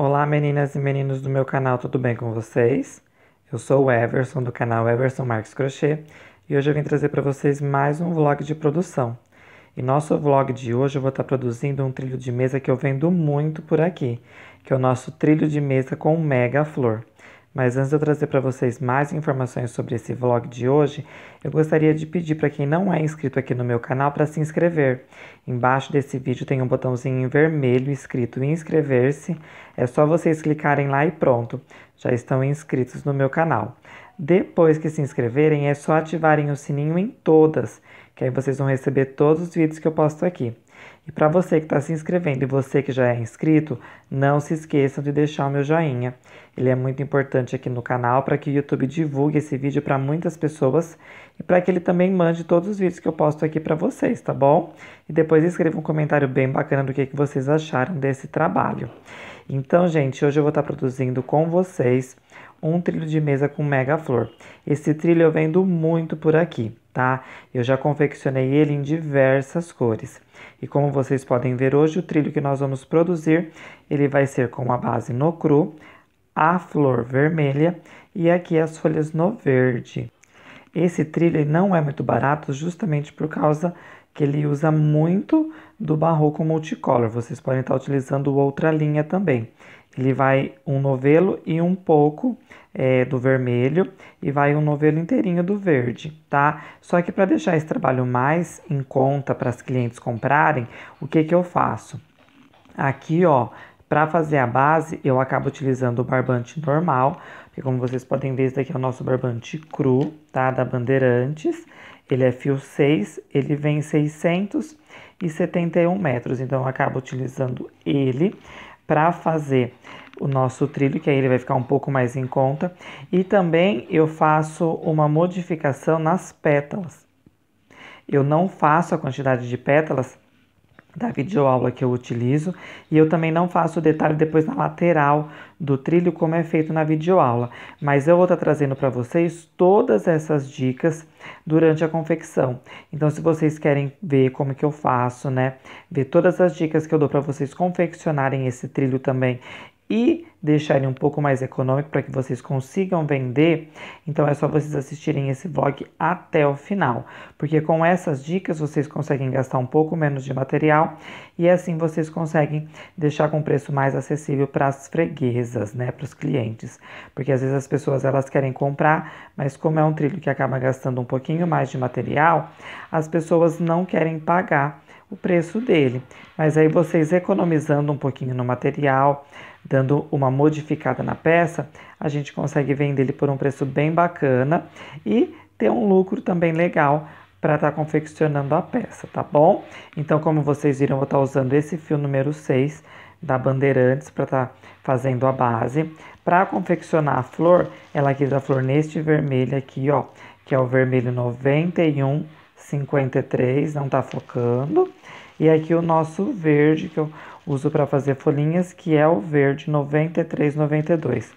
Olá meninas e meninos do meu canal, tudo bem com vocês? Eu sou o Everson do canal Everson Marques Crochê e hoje eu vim trazer para vocês mais um vlog de produção. E nosso vlog de hoje eu vou estar tá produzindo um trilho de mesa que eu vendo muito por aqui, que é o nosso trilho de mesa com mega flor. Mas antes de eu trazer para vocês mais informações sobre esse vlog de hoje, eu gostaria de pedir para quem não é inscrito aqui no meu canal para se inscrever. Embaixo desse vídeo tem um botãozinho em vermelho escrito inscrever-se. É só vocês clicarem lá e pronto, já estão inscritos no meu canal. Depois que se inscreverem, é só ativarem o sininho em todas, que aí vocês vão receber todos os vídeos que eu posto aqui. E para você que está se inscrevendo e você que já é inscrito, não se esqueçam de deixar o meu joinha. Ele é muito importante aqui no canal para que o YouTube divulgue esse vídeo para muitas pessoas e para que ele também mande todos os vídeos que eu posto aqui para vocês, tá bom? E depois escreva um comentário bem bacana do que, que vocês acharam desse trabalho. Então, gente, hoje eu vou estar tá produzindo com vocês um trilho de mesa com mega flor. Esse trilho eu vendo muito por aqui, tá? Eu já confeccionei ele em diversas cores. E como vocês podem ver hoje, o trilho que nós vamos produzir, ele vai ser com a base no cru, a flor vermelha e aqui as folhas no verde. Esse trilho não é muito barato justamente por causa que ele usa muito do barroco multicolor. Vocês podem estar utilizando outra linha também ele vai um novelo e um pouco é, do vermelho e vai um novelo inteirinho do verde, tá? Só que para deixar esse trabalho mais em conta para as clientes comprarem, o que que eu faço? Aqui, ó, para fazer a base, eu acabo utilizando o barbante normal, que como vocês podem ver, esse daqui é o nosso barbante cru, tá? Da Bandeirantes. Ele é fio 6, ele vem 671 metros, então eu acabo utilizando ele para fazer o nosso trilho, que aí ele vai ficar um pouco mais em conta. E também eu faço uma modificação nas pétalas. Eu não faço a quantidade de pétalas da videoaula que eu utilizo e eu também não faço o detalhe depois na lateral do trilho como é feito na videoaula, mas eu vou estar tá trazendo para vocês todas essas dicas durante a confecção. Então, se vocês querem ver como que eu faço, né, ver todas as dicas que eu dou para vocês confeccionarem esse trilho também e deixar ele um pouco mais econômico para que vocês consigam vender, então é só vocês assistirem esse vlog até o final, porque com essas dicas vocês conseguem gastar um pouco menos de material e assim vocês conseguem deixar com preço mais acessível para as freguesas, né, para os clientes, porque às vezes as pessoas elas querem comprar, mas como é um trilho que acaba gastando um pouquinho mais de material, as pessoas não querem pagar o preço dele. Mas aí vocês economizando um pouquinho no material, dando uma modificada na peça, a gente consegue vender ele por um preço bem bacana e ter um lucro também legal para estar tá confeccionando a peça, tá bom? Então, como vocês viram, eu vou estar tá usando esse fio número 6 da Bandeirantes para estar tá fazendo a base. Para confeccionar a flor, ela quis a flor neste vermelho aqui, ó, que é o vermelho 9153, não tá focando. E aqui o nosso verde que eu uso para fazer folhinhas, que é o verde 9392.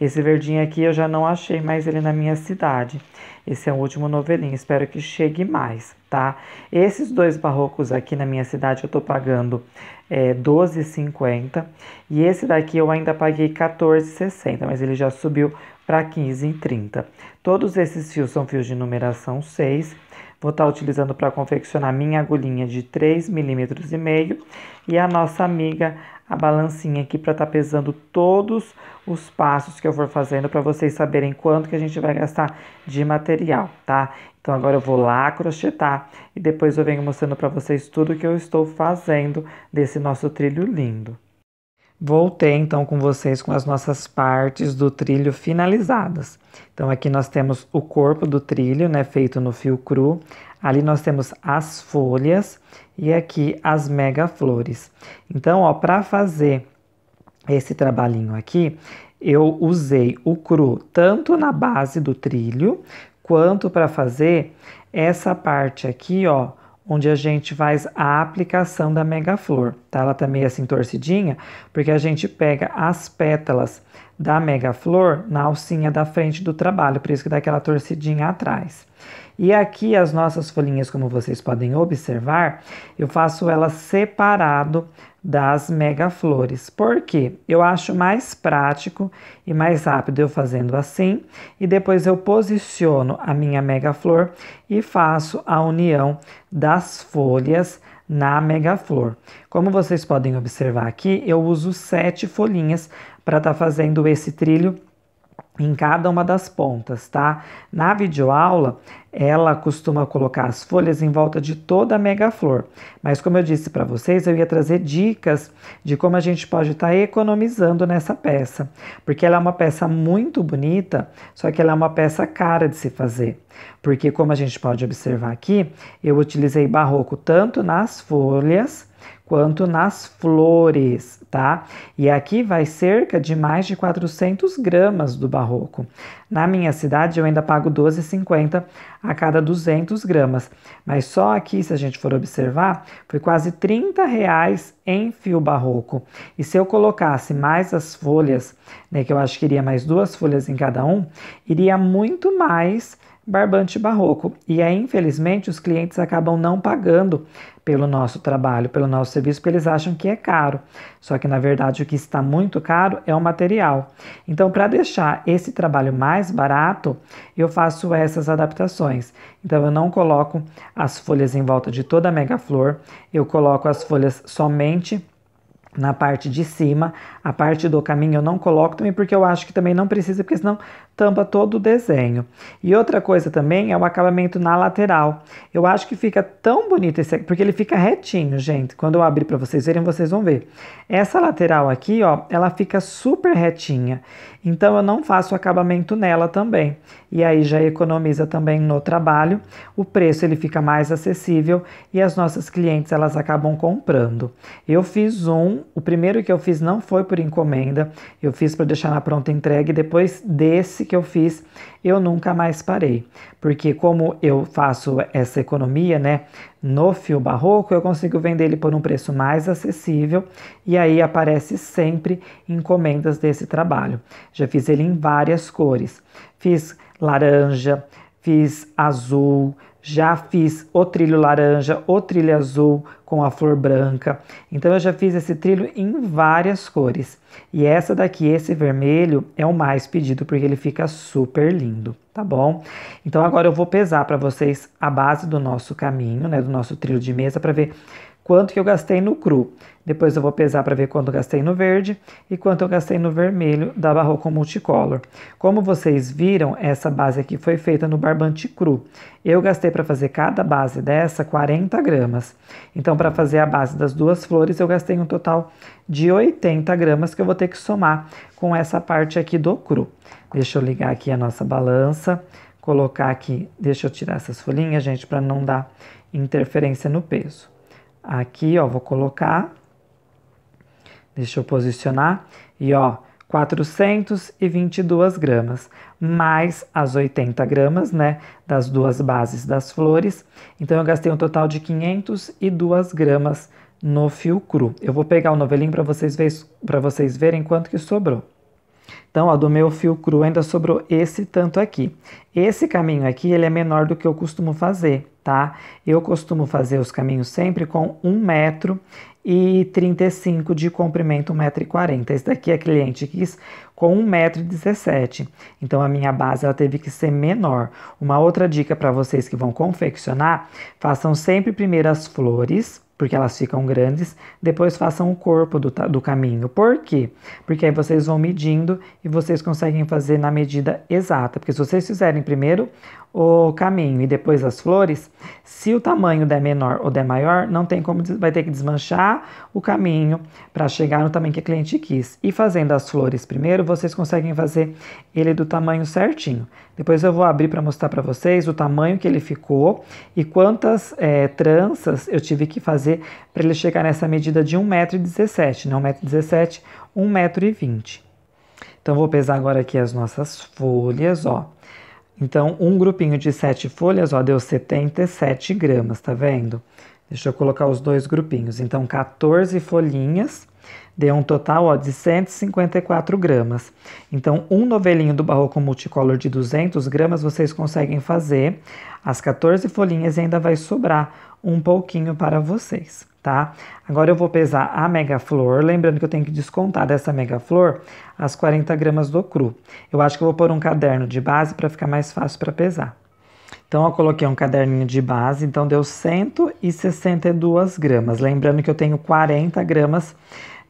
Esse verdinho aqui eu já não achei mais ele na minha cidade. Esse é o último novelinho, espero que chegue mais, tá? Esses dois barrocos aqui na minha cidade eu tô pagando é, 12,50 e esse daqui eu ainda paguei 14,60, mas ele já subiu para 15,30. Todos esses fios são fios de numeração 6, Vou estar tá utilizando para confeccionar minha agulhinha de 3,5 milímetros e meio e a nossa amiga, a balancinha aqui para estar tá pesando todos os passos que eu for fazendo para vocês saberem quanto que a gente vai gastar de material, tá? Então agora eu vou lá crochetar e depois eu venho mostrando para vocês tudo que eu estou fazendo desse nosso trilho lindo. Voltei então com vocês com as nossas partes do trilho finalizadas. Então aqui nós temos o corpo do trilho, né, feito no fio cru. Ali nós temos as folhas e aqui as mega flores. Então, ó, para fazer esse trabalhinho aqui, eu usei o cru tanto na base do trilho quanto para fazer essa parte aqui, ó, onde a gente faz a aplicação da flor, tá? Ela tá meio assim torcidinha, porque a gente pega as pétalas da mega flor na alcinha da frente do trabalho, por isso que dá aquela torcidinha atrás. E aqui as nossas folhinhas, como vocês podem observar, eu faço elas separado das megaflores. Por quê? Eu acho mais prático e mais rápido eu fazendo assim e depois eu posiciono a minha megaflor e faço a união das folhas na megaflor. Como vocês podem observar aqui, eu uso sete folhinhas para estar tá fazendo esse trilho em cada uma das pontas, tá? Na videoaula, ela costuma colocar as folhas em volta de toda a mega flor, mas como eu disse para vocês, eu ia trazer dicas de como a gente pode estar tá economizando nessa peça, porque ela é uma peça muito bonita, só que ela é uma peça cara de se fazer, porque como a gente pode observar aqui, eu utilizei barroco tanto nas folhas quanto nas flores, tá? E aqui vai cerca de mais de 400 gramas do barroco. Na minha cidade eu ainda pago 12,50 a cada 200 gramas, mas só aqui, se a gente for observar, foi quase 30 reais em fio barroco. E se eu colocasse mais as folhas, né, que eu acho que iria mais duas folhas em cada um, iria muito mais barbante barroco. E aí, infelizmente, os clientes acabam não pagando pelo nosso trabalho, pelo nosso serviço, porque eles acham que é caro. Só que na verdade o que está muito caro é o material. Então, para deixar esse trabalho mais barato, eu faço essas adaptações. Então, eu não coloco as folhas em volta de toda a mega flor, eu coloco as folhas somente na parte de cima, a parte do caminho eu não coloco também porque eu acho que também não precisa, porque senão tampa todo o desenho. E outra coisa também é o acabamento na lateral. Eu acho que fica tão bonito esse porque ele fica retinho, gente. Quando eu abrir para vocês verem, vocês vão ver. Essa lateral aqui, ó, ela fica super retinha. Então eu não faço acabamento nela também. E aí já economiza também no trabalho. O preço ele fica mais acessível e as nossas clientes elas acabam comprando. Eu fiz um, o primeiro que eu fiz não foi por encomenda, eu fiz para deixar na pronta entrega e depois desse esse que eu fiz, eu nunca mais parei. Porque como eu faço essa economia, né, no fio barroco, eu consigo vender ele por um preço mais acessível e aí aparece sempre encomendas desse trabalho. Já fiz ele em várias cores. Fiz laranja, fiz azul, já fiz o trilho laranja, o trilho azul com a flor branca. Então eu já fiz esse trilho em várias cores. E essa daqui, esse vermelho, é o mais pedido porque ele fica super lindo, tá bom? Então agora eu vou pesar para vocês a base do nosso caminho, né, do nosso trilho de mesa para ver quanto que eu gastei no cru. Depois eu vou pesar para ver quanto eu gastei no verde e quanto eu gastei no vermelho da Barroco Multicolor. Como vocês viram, essa base aqui foi feita no barbante cru. Eu gastei para fazer cada base dessa 40 gramas. Então, para fazer a base das duas flores, eu gastei um total de 80 gramas que eu vou ter que somar com essa parte aqui do cru. Deixa eu ligar aqui a nossa balança, colocar aqui, deixa eu tirar essas folhinhas, gente, para não dar interferência no peso. Aqui, ó, vou colocar. Deixa eu posicionar. E, ó, 422 gramas, mais as 80 gramas, né, das duas bases das flores. Então, eu gastei um total de 502 gramas no fio cru. Eu vou pegar o novelinho para vocês, vocês verem quanto que sobrou. Então, ó, do meu fio cru ainda sobrou esse tanto aqui. Esse caminho aqui, ele é menor do que eu costumo fazer, tá? Eu costumo fazer os caminhos sempre com 1 metro e 35 de comprimento, 1,40m. Esse daqui a é cliente quis com 1,17m. Então a minha base ela teve que ser menor. Uma outra dica para vocês que vão confeccionar, façam sempre primeiro as flores porque elas ficam grandes, depois façam o corpo do, do caminho. Por quê? Porque aí vocês vão medindo e vocês conseguem fazer na medida exata. Porque se vocês fizerem primeiro o caminho e depois as flores, se o tamanho der menor ou der maior, não tem como vai ter que desmanchar o caminho para chegar no tamanho que a cliente quis. E fazendo as flores primeiro, vocês conseguem fazer ele do tamanho certinho. Depois eu vou abrir para mostrar para vocês o tamanho que ele ficou e quantas é, tranças eu tive que fazer para ele chegar nessa medida de 1,17m, né? 1,17m, 1,20m. Então, vou pesar agora aqui as nossas folhas, ó. Então, um grupinho de sete folhas, ó, deu 77 gramas, tá vendo? Deixa eu colocar os dois grupinhos. Então, 14 folhinhas, deu um total ó, de 154 gramas. Então, um novelinho do Barroco Multicolor de 200 gramas, vocês conseguem fazer as 14 folhinhas e ainda vai sobrar um pouquinho para vocês tá? Agora eu vou pesar a Mega Flor, lembrando que eu tenho que descontar dessa Mega Flor as 40 gramas do cru. Eu acho que eu vou pôr um caderno de base para ficar mais fácil para pesar. Então eu coloquei um caderninho de base, então deu 162 gramas. Lembrando que eu tenho 40 gramas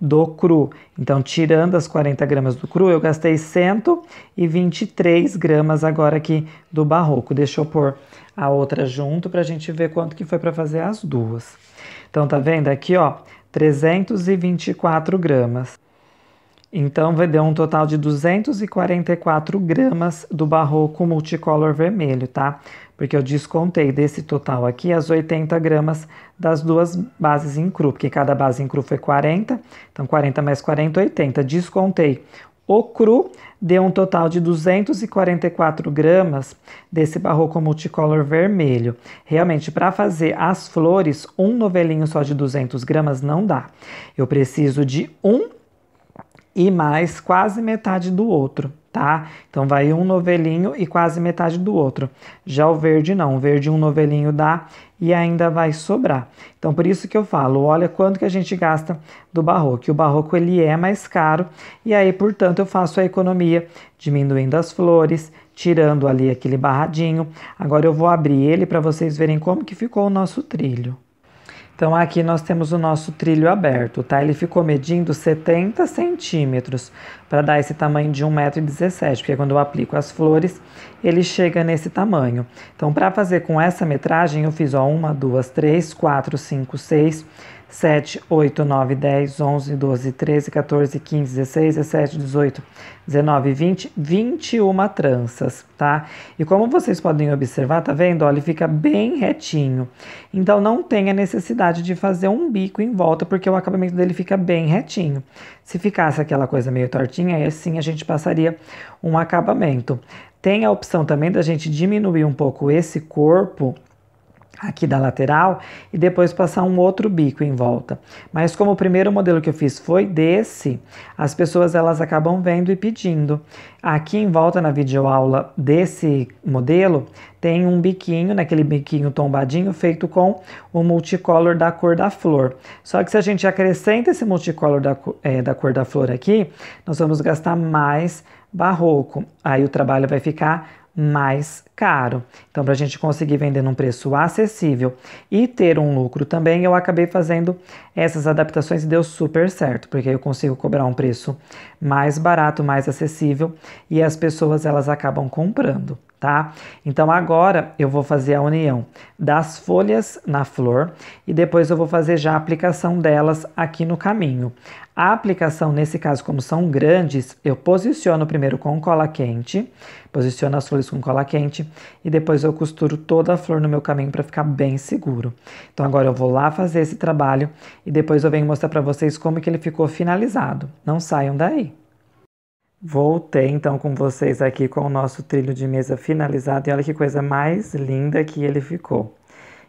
do cru. Então, tirando as 40 gramas do cru, eu gastei 123 gramas agora aqui do barroco. Deixa eu pôr a outra junto para a gente ver quanto que foi para fazer as duas. Então tá vendo aqui, ó, 324 gramas. Então vai dar um total de 244 gramas do barroco multicolor vermelho, tá? Porque eu descontei desse total aqui as 80 gramas das duas bases em cru, porque cada base em cru foi 40, então 40 mais 40, 80. Descontei o cru deu um total de 244 gramas desse barroco multicolor vermelho. Realmente, para fazer as flores, um novelinho só de 200 gramas não dá. Eu preciso de um e mais quase metade do outro tá? Então vai um novelinho e quase metade do outro. Já o verde não, o verde um novelinho dá e ainda vai sobrar. Então por isso que eu falo, olha quanto que a gente gasta do barroco. O barroco ele é mais caro e aí, portanto, eu faço a economia diminuindo as flores, tirando ali aquele barradinho. Agora eu vou abrir ele para vocês verem como que ficou o nosso trilho. Então aqui nós temos o nosso trilho aberto, tá? Ele ficou medindo 70 centímetros para dar esse tamanho de 1,17m, porque quando eu aplico as flores, ele chega nesse tamanho. Então para fazer com essa metragem, eu fiz ó, 1, 2, 3, 4, 5, 6, 7, 8, 9, 10, 11, 12, 13, 14, 15, 16, 17, 18, 19, 20, 21 tranças, tá? E como vocês podem observar, tá vendo? Olha, ele fica bem retinho. Então, não tem a necessidade de fazer um bico em volta, porque o acabamento dele fica bem retinho. Se ficasse aquela coisa meio tortinha, aí sim a gente passaria um acabamento. Tem a opção também da gente diminuir um pouco esse corpo aqui da lateral e depois passar um outro bico em volta. Mas como o primeiro modelo que eu fiz foi desse, as pessoas elas acabam vendo e pedindo. Aqui em volta na videoaula desse modelo tem um biquinho, naquele biquinho tombadinho feito com o multicolor da cor da flor. Só que se a gente acrescenta esse multicolor da, é, da cor da flor aqui, nós vamos gastar mais barroco. Aí o trabalho vai ficar mais caro. Então, para a gente conseguir vender num preço acessível e ter um lucro também, eu acabei fazendo essas adaptações e deu super certo, porque eu consigo cobrar um preço mais barato, mais acessível e as pessoas elas acabam comprando tá? Então agora eu vou fazer a união das folhas na flor e depois eu vou fazer já a aplicação delas aqui no caminho. A aplicação, nesse caso, como são grandes, eu posiciono primeiro com cola quente, posiciono as folhas com cola quente e depois eu costuro toda a flor no meu caminho para ficar bem seguro. Então agora eu vou lá fazer esse trabalho e depois eu venho mostrar para vocês como que ele ficou finalizado. Não saiam daí. Voltei então com vocês aqui com o nosso trilho de mesa finalizado e olha que coisa mais linda que ele ficou.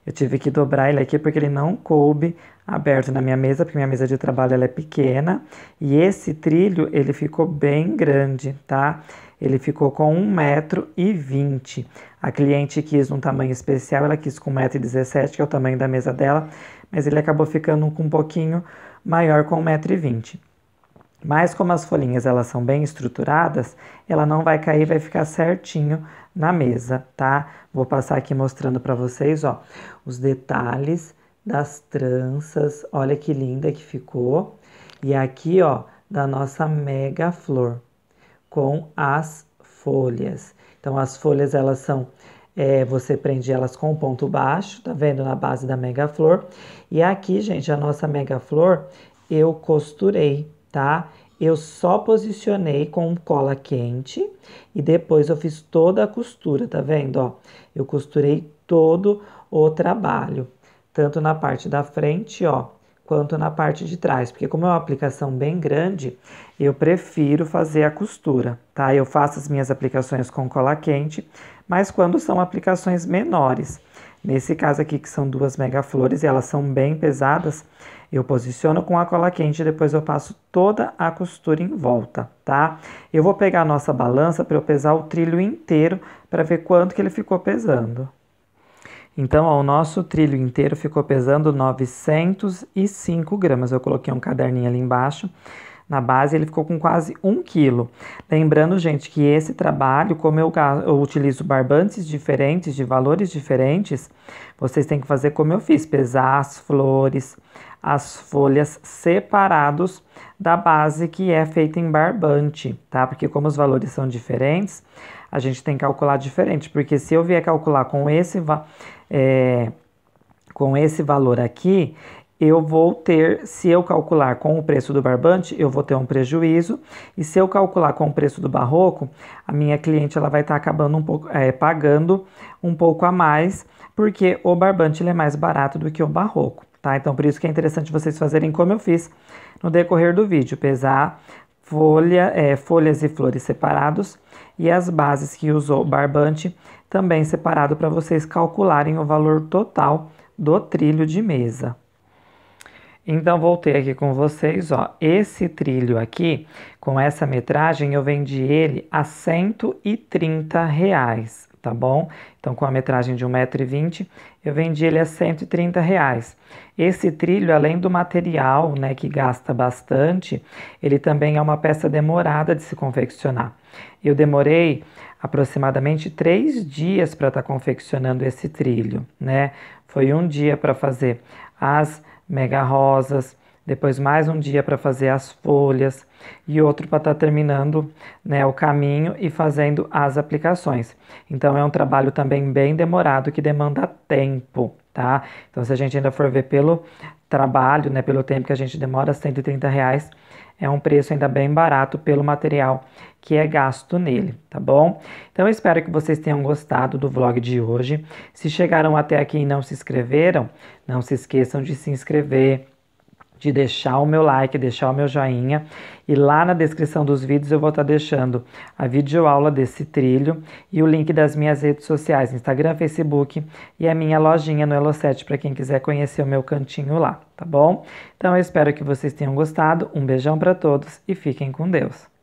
Eu tive que dobrar ele aqui porque ele não coube aberto na minha mesa, porque minha mesa de trabalho ela é pequena. E esse trilho, ele ficou bem grande, tá? Ele ficou com 1,20m. A cliente quis um tamanho especial, ela quis com 1,17m, que é o tamanho da mesa dela, mas ele acabou ficando com um pouquinho maior com 1,20m. Mas como as folhinhas elas são bem estruturadas, ela não vai cair, vai ficar certinho na mesa, tá? Vou passar aqui mostrando para vocês, ó, os detalhes das tranças. Olha que linda que ficou. E aqui, ó, da nossa mega flor com as folhas. Então as folhas elas são é, você prende elas com ponto baixo, tá vendo na base da mega flor. E aqui, gente, a nossa mega flor eu costurei tá? Eu só posicionei com cola quente e depois eu fiz toda a costura, tá vendo? Ó, eu costurei todo o trabalho, tanto na parte da frente, ó, quanto na parte de trás, porque como é uma aplicação bem grande, eu prefiro fazer a costura, tá? Eu faço as minhas aplicações com cola quente, mas quando são aplicações menores, nesse caso aqui que são duas mega flores, elas são bem pesadas, eu posiciono com a cola quente, depois eu passo toda a costura em volta, tá? Eu vou pegar a nossa balança para eu pesar o trilho inteiro para ver quanto que ele ficou pesando. Então, ó, o nosso trilho inteiro ficou pesando 905 gramas. Eu coloquei um caderninho ali embaixo. Na base, ele ficou com quase 1 quilo. Lembrando, gente, que esse trabalho, como eu, eu utilizo barbantes diferentes, de valores diferentes, vocês têm que fazer como eu fiz, pesar as flores, as folhas separados da base que é feita em barbante, tá? Porque como os valores são diferentes, a gente tem que calcular diferente, porque se eu vier calcular com esse, é, com esse valor aqui, eu vou ter, se eu calcular com o preço do barbante, eu vou ter um prejuízo, e se eu calcular com o preço do barroco, a minha cliente ela vai estar tá acabando um pouco, é, pagando um pouco a mais, porque o barbante ele é mais barato do que o barroco. Tá? Então, por isso que é interessante vocês fazerem como eu fiz no decorrer do vídeo, pesar folha, é, folhas e flores separados e as bases que usou barbante também separado para vocês calcularem o valor total do trilho de mesa. Então, voltei aqui com vocês, ó, esse trilho aqui, com essa metragem, eu vendi ele a 130 reais tá bom? Então, com a metragem de 1,20m, eu vendi ele a 130 reais. Esse trilho, além do material, né, que gasta bastante, ele também é uma peça demorada de se confeccionar. Eu demorei aproximadamente três dias para estar tá confeccionando esse trilho, né? Foi um dia para fazer as mega rosas, depois mais um dia para fazer as folhas e outro para estar tá terminando né, o caminho e fazendo as aplicações. Então é um trabalho também bem demorado que demanda tempo, tá? Então se a gente ainda for ver pelo trabalho, né, pelo tempo que a gente demora, 130 reais é um preço ainda bem barato pelo material que é gasto nele, tá bom? Então eu espero que vocês tenham gostado do vlog de hoje. Se chegaram até aqui e não se inscreveram, não se esqueçam de se inscrever de deixar o meu like, deixar o meu joinha. E lá na descrição dos vídeos eu vou estar tá deixando a videoaula desse trilho e o link das minhas redes sociais, Instagram, Facebook e a minha lojinha no Elo7 para quem quiser conhecer o meu cantinho lá, tá bom? Então eu espero que vocês tenham gostado. Um beijão para todos e fiquem com Deus.